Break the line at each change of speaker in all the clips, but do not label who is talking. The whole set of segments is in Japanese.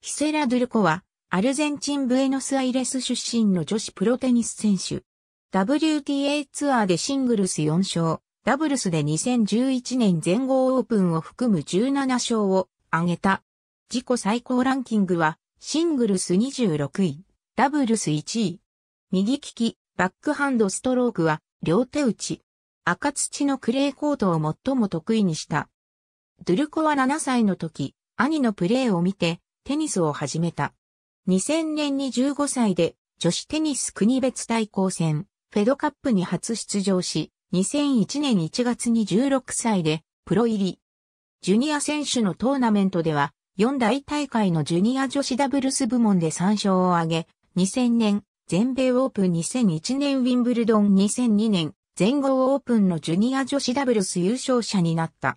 ヒセラ・ドゥルコは、アルゼンチン・ブエノスアイレス出身の女子プロテニス選手。WTA ツアーでシングルス4勝、ダブルスで2011年全豪オープンを含む17勝を挙げた。自己最高ランキングは、シングルス26位、ダブルス1位。右利き、バックハンドストロークは、両手打ち。赤土のクレーコートを最も得意にした。ドゥルコは7歳の時、兄のプレーを見て、テニスを始めた。2000年に15歳で女子テニス国別対抗戦、フェドカップに初出場し、2001年1月に16歳でプロ入り。ジュニア選手のトーナメントでは、四大大会のジュニア女子ダブルス部門で3勝を挙げ、2000年、全米オープン2001年ウィンブルドン2002年、全豪オープンのジュニア女子ダブルス優勝者になった。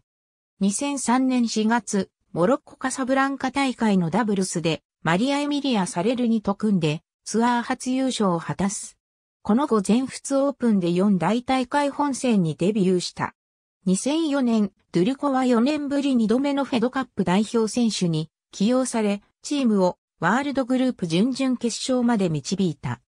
2003年4月、モロッコカサブランカ大会のダブルスでマリア・エミリア・サレルにと組んでツアー初優勝を果たす。この後全仏オープンで4大大会本戦にデビューした。2004年、ドゥルコは4年ぶり2度目のフェドカップ代表選手に起用され、チームをワールドグループ準々決勝まで導いた。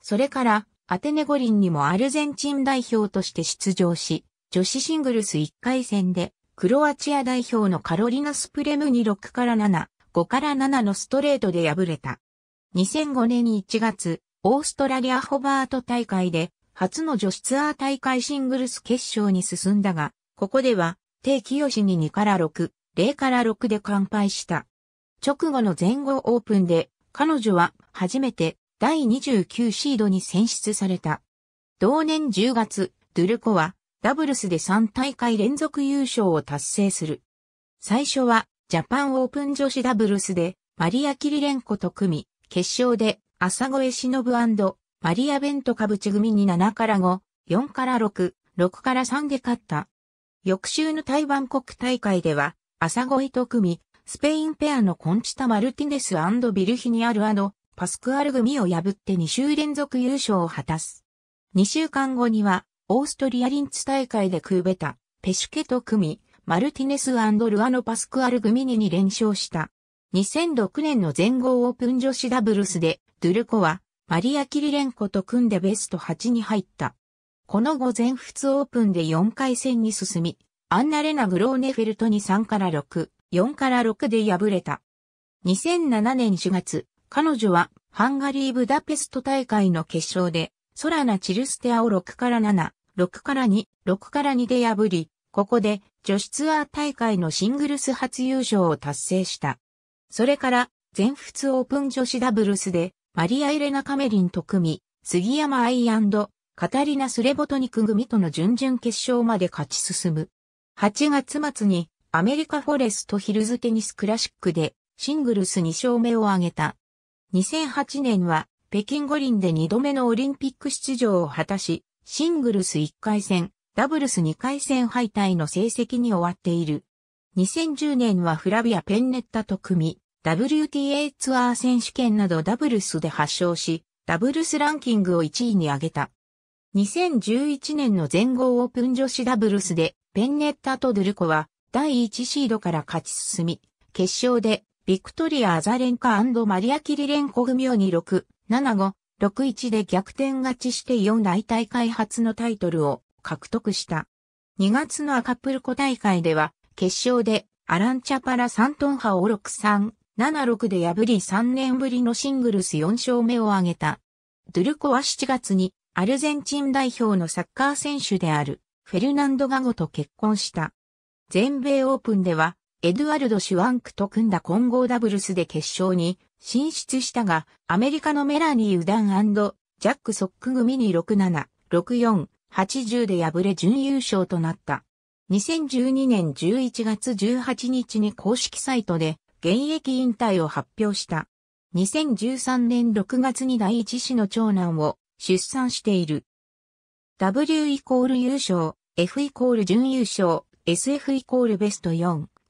それから、アテネ五輪にもアルゼンチン代表として出場し、女子シングルス1回戦でクロアチア代表のカロリナ・スプレムに6から7、5から7のストレートで敗れた。2005年1月、オーストラリアホバート大会で、初の女子ツアー大会シングルス決勝に進んだが、ここでは、定期吉に2から6、0から6で完敗した。直後の全豪オープンで、彼女は初めて第29シードに選出された。同年10月、ドゥルコはダブルスで3大会連続優勝を達成する。最初は、ジャパンオープン女子ダブルスで、マリア・キリレンコと組み、決勝で、朝越忍マリア・ベントカブチ組に7から5、4から6、6から3で勝った。翌週の台湾国大会では、朝越と組み、スペインペアのコンチタ・マルティネスビルヒニアルパスクアル組を破って2週連続優勝を果たす。2週間後には、オーストリアリンツ大会でクーベタ、ペシュケと組み、マルティネスルアノ・パスクアル・グミニに連勝した。2006年の全豪オープン女子ダブルスで、ドゥルコは、マリア・キリレンコと組んでベスト8に入った。この後全仏オープンで4回戦に進み、アンナ・レナ・グローネフェルトに3から6、4から6で敗れた。2007年4月、彼女はハンガリー・ブダペスト大会の決勝で、ソラナ・チルステアを6から7、6から2、6から2で破り、ここで女子ツアー大会のシングルス初優勝を達成した。それから、全仏オープン女子ダブルスで、マリア・エレナ・カメリンと組み、杉山アド、カタリナ・スレボトニク組との準々決勝まで勝ち進む。8月末にアメリカフォレストヒルズテニスクラシックでシングルス2勝目を挙げた。2008年は北京五輪で2度目のオリンピック出場を果たし、シングルス1回戦、ダブルス2回戦敗退の成績に終わっている。2010年はフラビア・ペンネッタと組、WTA ツアー選手権などダブルスで発勝し、ダブルスランキングを1位に上げた。2011年の全豪オープン女子ダブルスで、ペンネッタとドゥルコは、第1シードから勝ち進み、決勝で、ビクトリア・アザレンカマリア・キリレンコ組を2、6、7、5、6-1で逆転勝ちして4大大会初のタイトルを獲得した。2月のアカプルコ大会では、決勝でアランチャパラ3トン派を6-3、7-6で破り3年ぶりのシングルス4勝目を挙げた。ドゥルコは7月にアルゼンチン代表のサッカー選手であるフェルナンド・ガゴと結婚した。全米オープンではエドゥアルド・シュワンクと組んだ混合ダブルスで決勝に進出したが、アメリカのメラニー・ウダンジャック・ソック組に67、64、80で敗れ準優勝となった。2012年11月18日に公式サイトで現役引退を発表した。2013年6月に第一子の長男を出産している。W イコール優勝、F イコール準優勝、SF イコールベスト4。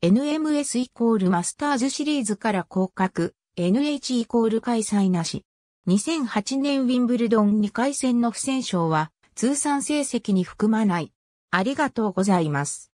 NMS イコールマスターズシリーズから降格、NH イコール開催なし。2008年ウィンブルドン2回戦の不戦勝は通算成績に含まない。ありがとうございます。